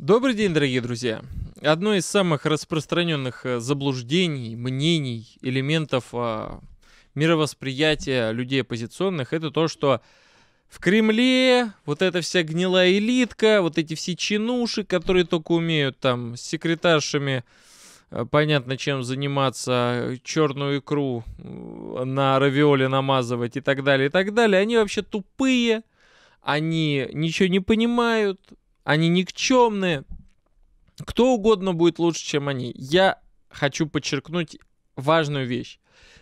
Добрый день, дорогие друзья! Одно из самых распространенных э, заблуждений, мнений, элементов а, мировосприятия людей оппозиционных это то, что в Кремле вот эта вся гнилая элитка, вот эти все чинуши, которые только умеют там с секретаршами э, понятно чем заниматься, черную икру э, на равиоле намазывать и так далее, и так далее. Они вообще тупые, они ничего не понимают, они никчемные. Кто угодно будет лучше, чем они. Я хочу подчеркнуть важную вещь.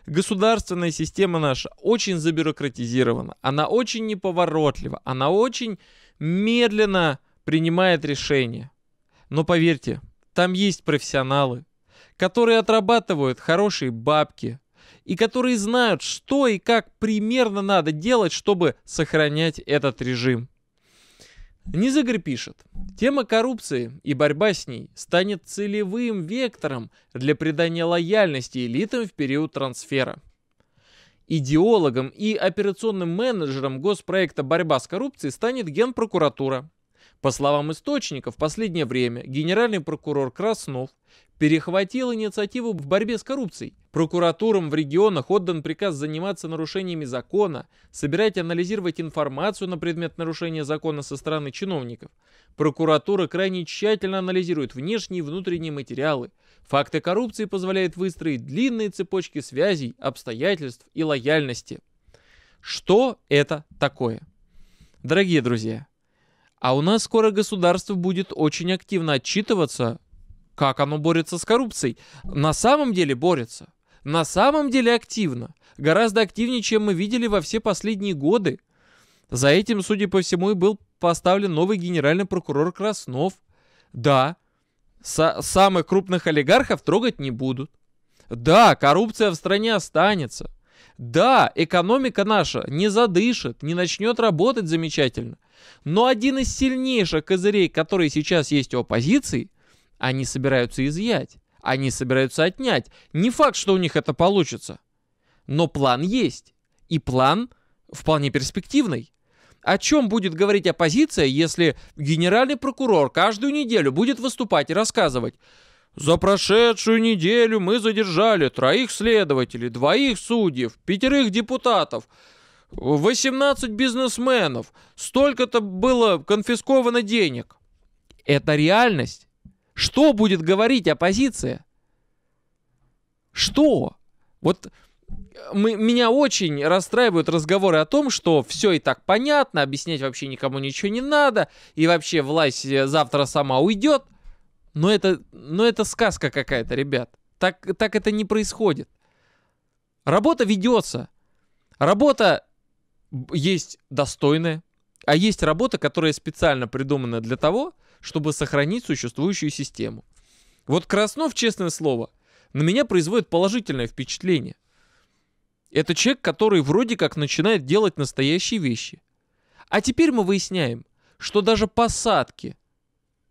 Государственная система наша очень забюрократизирована, она очень неповоротлива, она очень медленно принимает решения. Но поверьте, там есть профессионалы, которые отрабатывают хорошие бабки и которые знают, что и как примерно надо делать, чтобы сохранять этот режим. Низыгорь пишет, тема коррупции и борьба с ней станет целевым вектором для придания лояльности элитам в период трансфера. Идеологом и операционным менеджером госпроекта «Борьба с коррупцией» станет Генпрокуратура. По словам источников, в последнее время генеральный прокурор Краснов перехватил инициативу в борьбе с коррупцией. Прокуратурам в регионах отдан приказ заниматься нарушениями закона, собирать и анализировать информацию на предмет нарушения закона со стороны чиновников. Прокуратура крайне тщательно анализирует внешние и внутренние материалы. Факты коррупции позволяют выстроить длинные цепочки связей, обстоятельств и лояльности. Что это такое? Дорогие друзья, а у нас скоро государство будет очень активно отчитываться как оно борется с коррупцией. На самом деле борется. На самом деле активно. Гораздо активнее, чем мы видели во все последние годы. За этим, судя по всему, и был поставлен новый генеральный прокурор Краснов. Да, со- самых крупных олигархов трогать не будут. Да, коррупция в стране останется. Да, экономика наша не задышит, не начнет работать замечательно. Но один из сильнейших козырей, которые сейчас есть у оппозиции – они собираются изъять. Они собираются отнять. Не факт, что у них это получится. Но план есть. И план вполне перспективный. О чем будет говорить оппозиция, если генеральный прокурор каждую неделю будет выступать и рассказывать, за прошедшую неделю мы задержали троих следователей, двоих судей, пятерых депутатов, 18 бизнесменов, столько-то было конфисковано денег. Это реальность. Что будет говорить оппозиция? Что? Вот э, мы, меня очень расстраивают разговоры о том, что все и так понятно, объяснять вообще никому ничего не надо, и вообще власть э, завтра сама уйдет. Но это, но это сказка какая-то, ребят. Так, так это не происходит. Работа ведется. Работа есть достойная, а есть работа, которая специально придумана для того, чтобы чтобы сохранить существующую систему. Вот Краснов, честное слово, на меня производит положительное впечатление. Это человек, который вроде как начинает делать настоящие вещи. А теперь мы выясняем, что даже посадки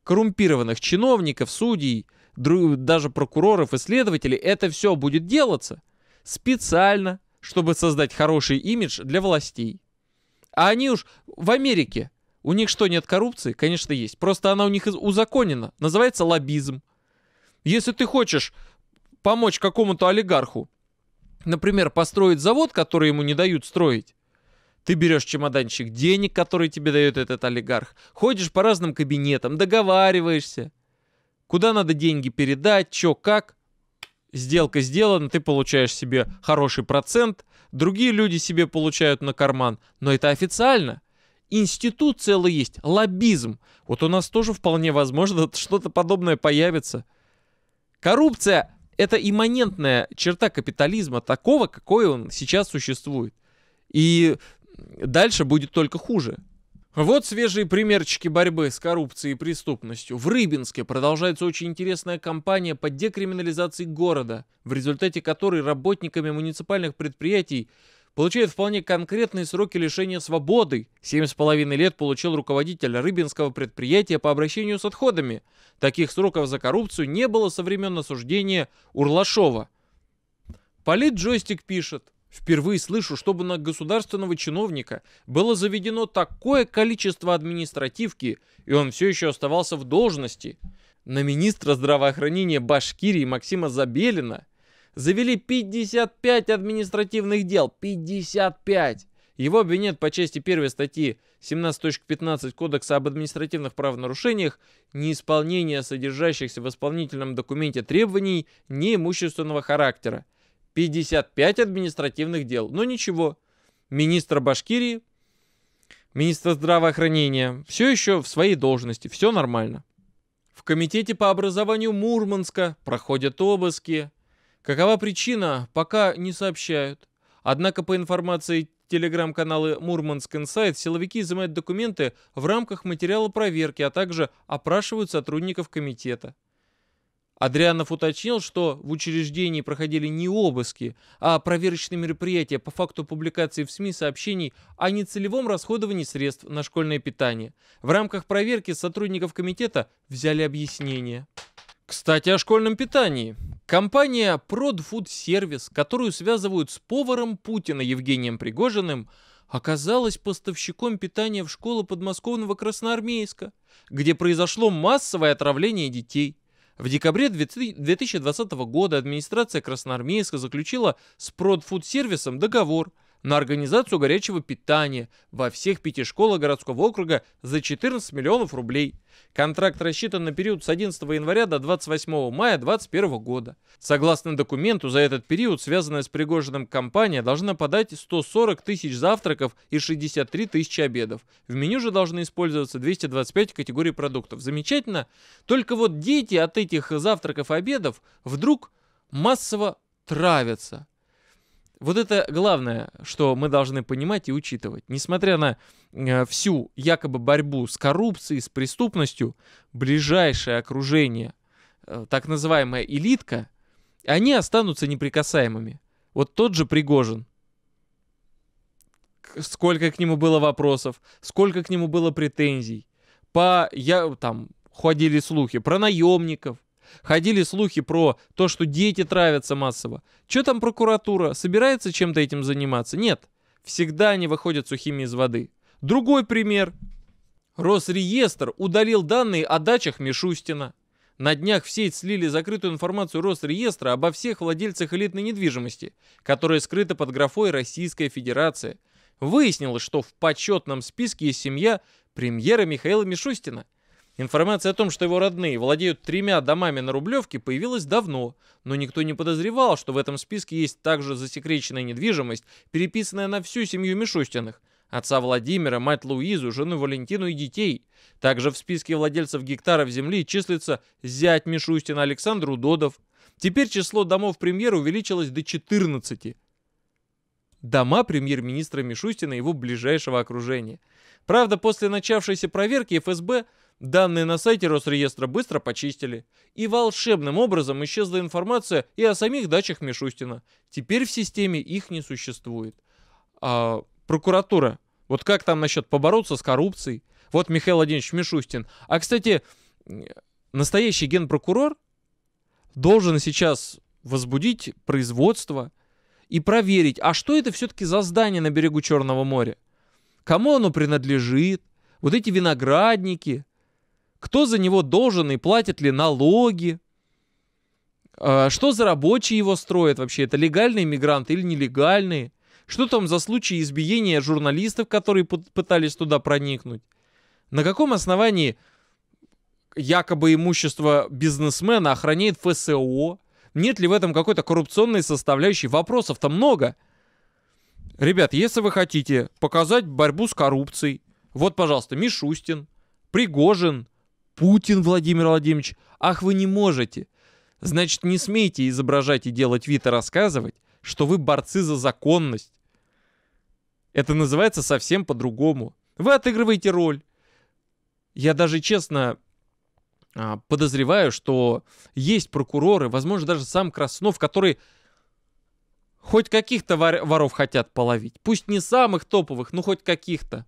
коррумпированных чиновников, судей, даже прокуроров и следователей, это все будет делаться специально, чтобы создать хороший имидж для властей. А они уж в Америке у них что, нет коррупции? Конечно, есть. Просто она у них узаконена. Называется лоббизм. Если ты хочешь помочь какому-то олигарху, например, построить завод, который ему не дают строить, ты берешь чемоданчик денег, который тебе дает этот олигарх, ходишь по разным кабинетам, договариваешься, куда надо деньги передать, чё, как. Сделка сделана, ты получаешь себе хороший процент, другие люди себе получают на карман, но это официально институт целый есть, лоббизм. Вот у нас тоже вполне возможно что-то подобное появится. Коррупция — это имманентная черта капитализма, такого, какой он сейчас существует. И дальше будет только хуже. Вот свежие примерчики борьбы с коррупцией и преступностью. В Рыбинске продолжается очень интересная кампания по декриминализации города, в результате которой работниками муниципальных предприятий получает вполне конкретные сроки лишения свободы. Семь с половиной лет получил руководитель рыбинского предприятия по обращению с отходами. Таких сроков за коррупцию не было со времен осуждения Урлашова. Полит Джойстик пишет. Впервые слышу, чтобы на государственного чиновника было заведено такое количество административки, и он все еще оставался в должности. На министра здравоохранения Башкирии Максима Забелина – завели 55 административных дел. 55! Его обвинят по части 1 статьи 17.15 Кодекса об административных правонарушениях неисполнение содержащихся в исполнительном документе требований неимущественного характера. 55 административных дел. Но ничего. Министр Башкирии, министр здравоохранения, все еще в своей должности, все нормально. В комитете по образованию Мурманска проходят обыски, Какова причина, пока не сообщают. Однако по информации телеграм-каналы «Мурманск Инсайт» силовики изымают документы в рамках материала проверки, а также опрашивают сотрудников комитета. Адрианов уточнил, что в учреждении проходили не обыски, а проверочные мероприятия по факту публикации в СМИ сообщений о нецелевом расходовании средств на школьное питание. В рамках проверки сотрудников комитета взяли объяснение. Кстати, о школьном питании. Компания Продфуд Service, которую связывают с поваром Путина Евгением Пригожиным, оказалась поставщиком питания в школу подмосковного Красноармейска, где произошло массовое отравление детей. В декабре 2020 года администрация Красноармейска заключила с Продфуд Сервисом договор – на организацию горячего питания во всех пяти школах городского округа за 14 миллионов рублей. Контракт рассчитан на период с 11 января до 28 мая 2021 года. Согласно документу, за этот период связанная с Пригожиным компания должна подать 140 тысяч завтраков и 63 тысячи обедов. В меню же должны использоваться 225 категорий продуктов. Замечательно? Только вот дети от этих завтраков и обедов вдруг массово травятся. Вот это главное, что мы должны понимать и учитывать. Несмотря на э, всю якобы борьбу с коррупцией, с преступностью, ближайшее окружение, э, так называемая элитка, они останутся неприкасаемыми. Вот тот же Пригожин. Сколько к нему было вопросов, сколько к нему было претензий. По, я, там, ходили слухи про наемников, Ходили слухи про то, что дети травятся массово. Что там прокуратура? Собирается чем-то этим заниматься? Нет. Всегда они выходят сухими из воды. Другой пример. Росреестр удалил данные о дачах Мишустина. На днях в сеть слили закрытую информацию Росреестра обо всех владельцах элитной недвижимости, которая скрыта под графой «Российская Федерация». Выяснилось, что в почетном списке есть семья премьера Михаила Мишустина – Информация о том, что его родные владеют тремя домами на Рублевке, появилась давно, но никто не подозревал, что в этом списке есть также засекреченная недвижимость, переписанная на всю семью Мишустиных, отца Владимира, мать Луизу, жену Валентину и детей. Также в списке владельцев гектаров земли числится зять Мишустина Александр Удодов. Теперь число домов премьера увеличилось до 14 дома премьер-министра Мишустина и его ближайшего окружения. Правда, после начавшейся проверки ФСБ Данные на сайте Росреестра быстро почистили. И волшебным образом исчезла информация и о самих дачах Мишустина. Теперь в системе их не существует. А, прокуратура. Вот как там насчет побороться с коррупцией? Вот Михаил Владимирович Мишустин. А, кстати, настоящий генпрокурор должен сейчас возбудить производство и проверить, а что это все-таки за здание на берегу Черного моря? Кому оно принадлежит? Вот эти виноградники, кто за него должен и платит ли налоги, а, что за рабочие его строят вообще, это легальные мигранты или нелегальные, что там за случаи избиения журналистов, которые пытались туда проникнуть, на каком основании якобы имущество бизнесмена охраняет ФСО, нет ли в этом какой-то коррупционной составляющей, вопросов-то много. Ребят, если вы хотите показать борьбу с коррупцией, вот, пожалуйста, Мишустин, Пригожин – Путин Владимир Владимирович. Ах, вы не можете. Значит, не смейте изображать и делать вид и рассказывать, что вы борцы за законность. Это называется совсем по-другому. Вы отыгрываете роль. Я даже честно а, подозреваю, что есть прокуроры, возможно, даже сам Краснов, которые хоть каких-то воров хотят половить. Пусть не самых топовых, но хоть каких-то.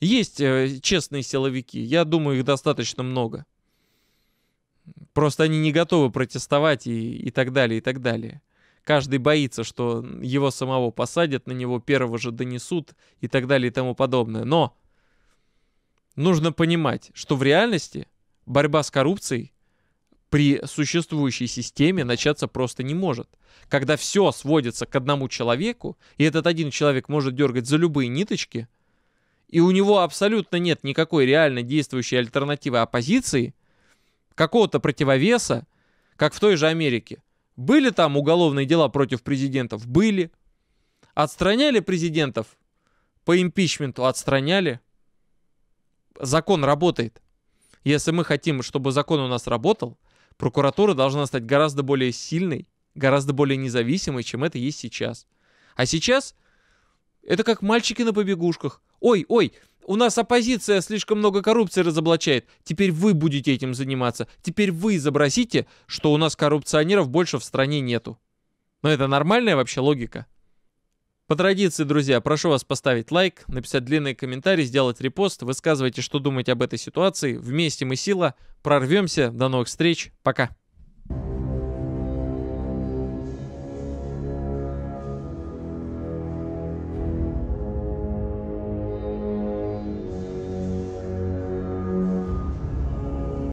Есть э, честные силовики, я думаю, их достаточно много. Просто они не готовы протестовать и, и так далее, и так далее. Каждый боится, что его самого посадят, на него первого же донесут и так далее и тому подобное. Но нужно понимать, что в реальности борьба с коррупцией при существующей системе начаться просто не может. Когда все сводится к одному человеку, и этот один человек может дергать за любые ниточки – и у него абсолютно нет никакой реально действующей альтернативы оппозиции, какого-то противовеса, как в той же Америке. Были там уголовные дела против президентов? Были. Отстраняли президентов по импичменту? Отстраняли. Закон работает. Если мы хотим, чтобы закон у нас работал, прокуратура должна стать гораздо более сильной, гораздо более независимой, чем это есть сейчас. А сейчас это как мальчики на побегушках. Ой, ой, у нас оппозиция слишком много коррупции разоблачает. Теперь вы будете этим заниматься. Теперь вы изобразите, что у нас коррупционеров больше в стране нету. Но это нормальная вообще логика? По традиции, друзья, прошу вас поставить лайк, написать длинный комментарий, сделать репост, высказывайте, что думаете об этой ситуации. Вместе мы сила, прорвемся, до новых встреч, пока.